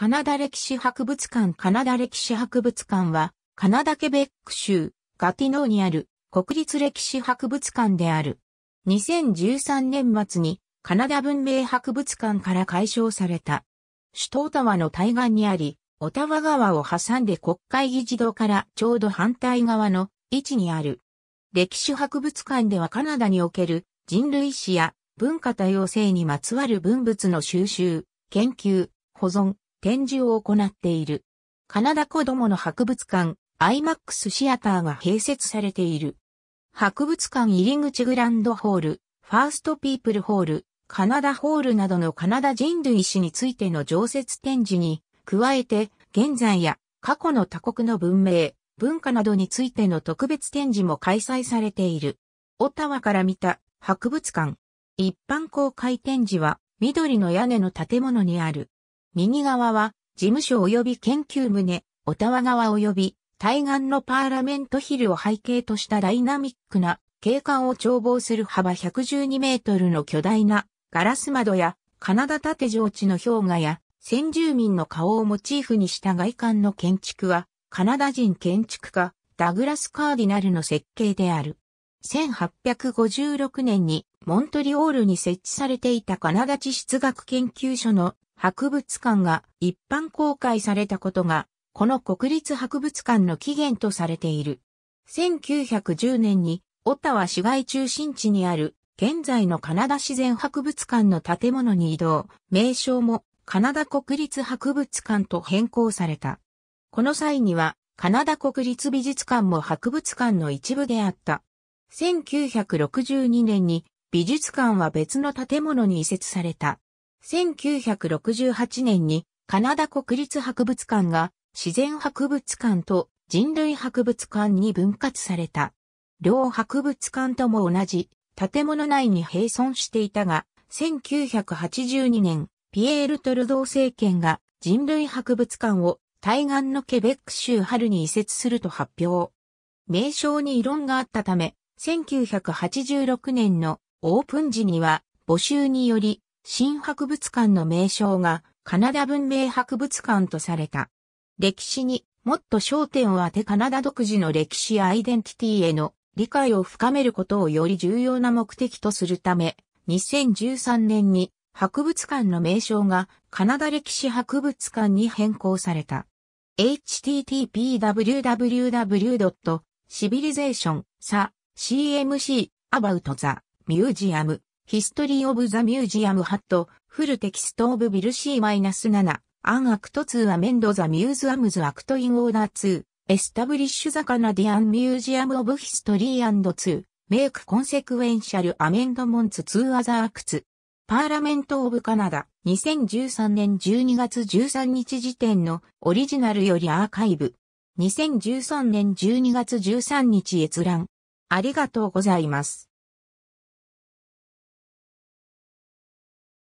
カナダ歴史博物館カナダ歴史博物館は、カナダケベック州ガティノーにある国立歴史博物館である。2013年末にカナダ文明博物館から解消された。首都オタワの対岸にあり、オタワ川を挟んで国会議事堂からちょうど反対側の位置にある。歴史博物館ではカナダにおける人類史や文化多様性にまつわる文物の収集、研究、保存、展示を行っている。カナダ子供の博物館、IMAX シアターが併設されている。博物館入り口グランドホール、ファーストピープルホール、カナダホールなどのカナダ人類史についての常設展示に、加えて、現在や過去の他国の文明、文化などについての特別展示も開催されている。オタワから見た博物館。一般公開展示は緑の屋根の建物にある。右側は、事務所及び研究棟、オタワ川及び、対岸のパーラメントヒルを背景としたダイナミックな景観を眺望する幅112メートルの巨大なガラス窓やカナダ縦上地の氷河や先住民の顔をモチーフにした外観の建築はカナダ人建築家ダグラス・カーディナルの設計である。1856年にモントリオールに設置されていたカナダ地質学研究所の博物館が一般公開されたことが、この国立博物館の起源とされている。1910年に、オタワ市街中心地にある、現在のカナダ自然博物館の建物に移動、名称もカナダ国立博物館と変更された。この際には、カナダ国立美術館も博物館の一部であった。1962年に美術館は別の建物に移設された。1968年にカナダ国立博物館が自然博物館と人類博物館に分割された。両博物館とも同じ建物内に併存していたが、1982年、ピエール・トルドー政権が人類博物館を対岸のケベック州春に移設すると発表。名称に異論があったため、1986年のオープン時には募集により新博物館の名称がカナダ文明博物館とされた。歴史にもっと焦点を当てカナダ独自の歴史やアイデンティティへの理解を深めることをより重要な目的とするため、2013年に博物館の名称がカナダ歴史博物館に変更された。http://www.civilization.sa.cmc.about the museum ヒストリー・オブ・ザ・ミュージアム・ハット、フルテキスト・オブ・ビルシー・マイナナ7アン・アクト 2・ アメンド・ザ・ミューズ・アムズ・アクト・イン・オーダー2、エスタブリッシュ・ザ・カナディアン・ミュージアム・オブ・ヒストリー・アンド2、メイク・コンセクエンシャル・アメンド・モンツ・ツー・アザ・アクツ、パーラメント・オブ・カナダ、2013年12月13日時点のオリジナルよりアーカイブ、2013年12月13日閲覧。ありがとうございます。